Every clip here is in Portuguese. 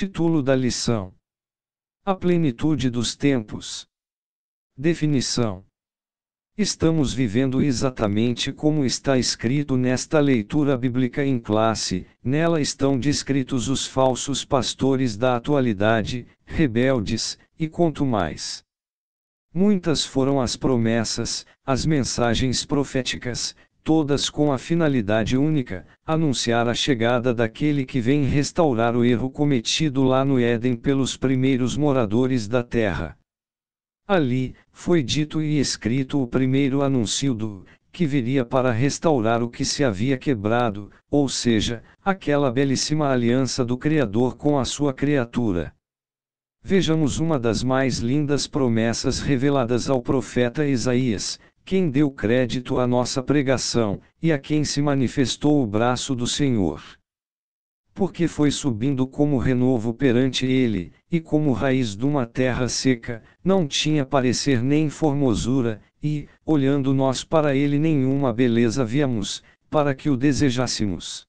Título da lição: A plenitude dos tempos. Definição: Estamos vivendo exatamente como está escrito nesta leitura bíblica em classe, nela estão descritos os falsos pastores da atualidade, rebeldes, e quanto mais. Muitas foram as promessas, as mensagens proféticas, todas com a finalidade única, anunciar a chegada daquele que vem restaurar o erro cometido lá no Éden pelos primeiros moradores da terra. Ali, foi dito e escrito o primeiro anúncio do que viria para restaurar o que se havia quebrado, ou seja, aquela belíssima aliança do Criador com a sua criatura. Vejamos uma das mais lindas promessas reveladas ao profeta Isaías, quem deu crédito à nossa pregação, e a quem se manifestou o braço do Senhor. Porque foi subindo como renovo perante ele, e como raiz de uma terra seca, não tinha parecer nem formosura, e, olhando nós para ele, nenhuma beleza víamos, para que o desejássemos.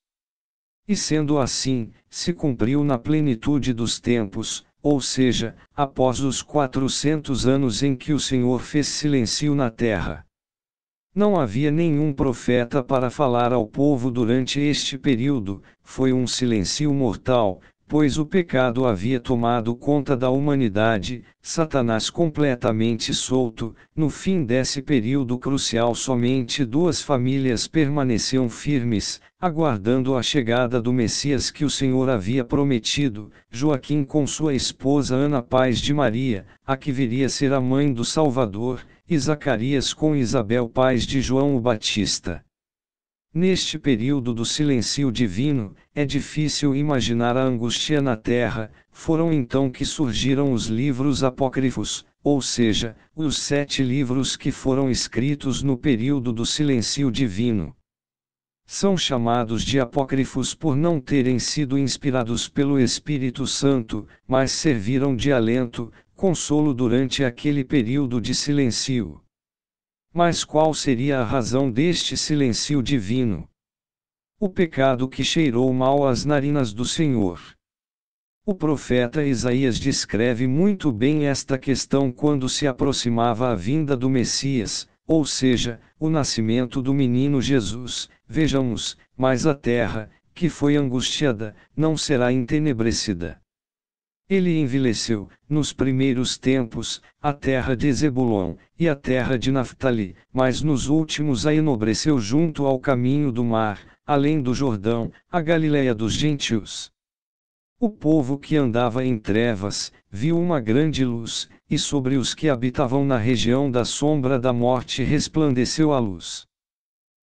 E sendo assim, se cumpriu na plenitude dos tempos, ou seja, após os quatrocentos anos em que o Senhor fez silêncio na terra. Não havia nenhum profeta para falar ao povo durante este período, foi um silêncio mortal, pois o pecado havia tomado conta da humanidade, Satanás completamente solto. No fim desse período crucial, somente duas famílias permaneciam firmes, aguardando a chegada do Messias que o Senhor havia prometido: Joaquim com sua esposa Ana Paz de Maria, a que viria ser a mãe do Salvador e Zacarias com Isabel pais de João o Batista. Neste período do silêncio divino, é difícil imaginar a angústia na terra, foram então que surgiram os livros apócrifos, ou seja, os sete livros que foram escritos no período do silêncio divino. São chamados de apócrifos por não terem sido inspirados pelo Espírito Santo, mas serviram de alento, consolo durante aquele período de silêncio. Mas qual seria a razão deste silêncio divino? O pecado que cheirou mal às narinas do Senhor. O profeta Isaías descreve muito bem esta questão quando se aproximava a vinda do Messias, ou seja, o nascimento do menino Jesus. Vejamos, mas a terra, que foi angustiada, não será entenebrecida. Ele envelheceu, nos primeiros tempos, a terra de Zebulon, e a terra de Naphtali, mas nos últimos a enobreceu junto ao caminho do mar, além do Jordão, a Galiléia dos gentios. O povo que andava em trevas, viu uma grande luz, e sobre os que habitavam na região da sombra da morte resplandeceu a luz.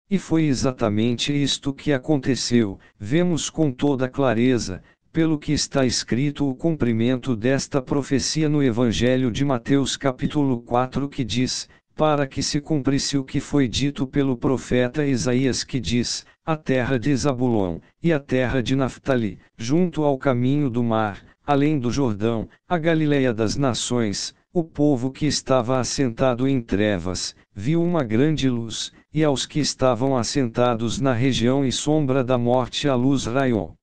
E foi exatamente isto que aconteceu, vemos com toda clareza, pelo que está escrito o cumprimento desta profecia no Evangelho de Mateus capítulo 4 que diz, para que se cumprisse o que foi dito pelo profeta Isaías que diz, a terra de Zabulon, e a terra de Naphtali, junto ao caminho do mar, além do Jordão, a Galileia das nações, o povo que estava assentado em trevas, viu uma grande luz, e aos que estavam assentados na região e sombra da morte a luz raiou.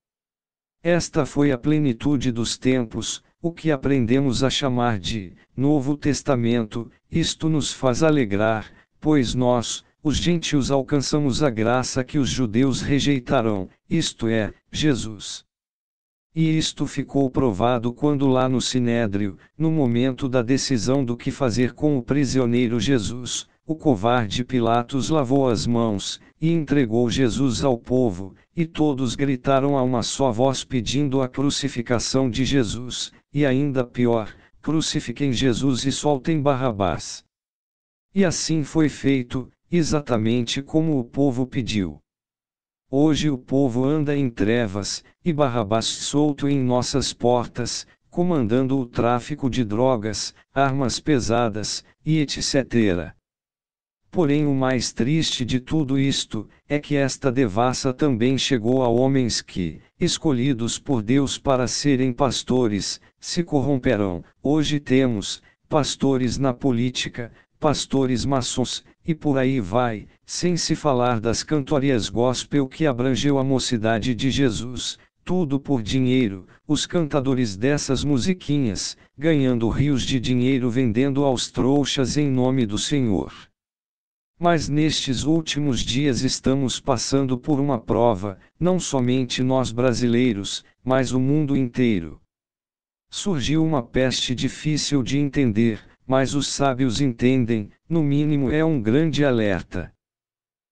Esta foi a plenitude dos tempos, o que aprendemos a chamar de Novo Testamento, isto nos faz alegrar, pois nós, os gentios, alcançamos a graça que os judeus rejeitarão, isto é, Jesus. E isto ficou provado quando lá no Sinédrio, no momento da decisão do que fazer com o prisioneiro Jesus, o covarde Pilatos lavou as mãos, e entregou Jesus ao povo, e todos gritaram a uma só voz pedindo a crucificação de Jesus, e ainda pior, crucifiquem Jesus e soltem Barrabás. E assim foi feito, exatamente como o povo pediu. Hoje o povo anda em trevas, e Barrabás solto em nossas portas, comandando o tráfico de drogas, armas pesadas, e etc. Porém, o mais triste de tudo isto é que esta devassa também chegou a homens que, escolhidos por Deus para serem pastores, se corromperão. Hoje temos pastores na política, pastores maçons, e por aí vai, sem se falar das cantorias gospel que abrangeu a mocidade de Jesus, tudo por dinheiro, os cantadores dessas musiquinhas, ganhando rios de dinheiro vendendo aos trouxas em nome do Senhor. Mas nestes últimos dias estamos passando por uma prova, não somente nós brasileiros, mas o mundo inteiro. Surgiu uma peste difícil de entender, mas os sábios entendem, no mínimo é um grande alerta.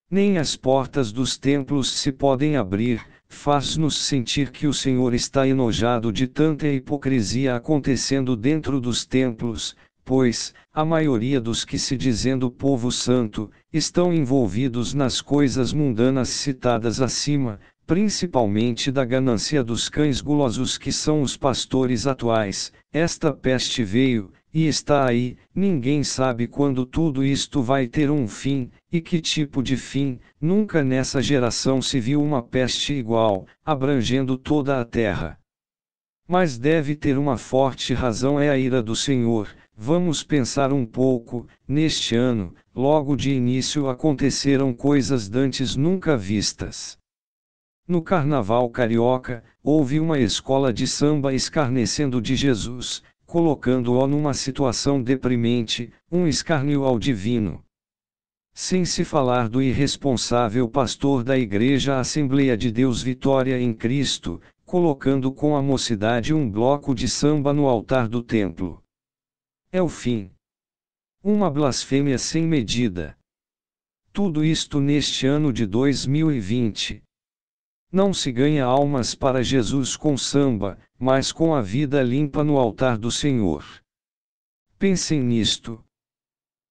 Nem as portas dos templos se podem abrir, faz-nos sentir que o Senhor está enojado de tanta hipocrisia acontecendo dentro dos templos, pois, a maioria dos que se dizendo povo santo, estão envolvidos nas coisas mundanas citadas acima, principalmente da ganância dos cães gulosos que são os pastores atuais. Esta peste veio, e está aí, ninguém sabe quando tudo isto vai ter um fim, e que tipo de fim, nunca nessa geração se viu uma peste igual, abrangendo toda a terra. Mas deve ter uma forte razão é a ira do Senhor, Vamos pensar um pouco, neste ano, logo de início aconteceram coisas dantes nunca vistas. No carnaval carioca, houve uma escola de samba escarnecendo de Jesus, colocando-o numa situação deprimente, um escárnio ao divino. Sem se falar do irresponsável pastor da Igreja Assembleia de Deus Vitória em Cristo, colocando com a mocidade um bloco de samba no altar do templo é o fim. Uma blasfêmia sem medida. Tudo isto neste ano de 2020. Não se ganha almas para Jesus com samba, mas com a vida limpa no altar do Senhor. Pensem nisto.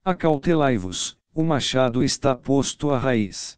Acautelai-vos, o machado está posto à raiz.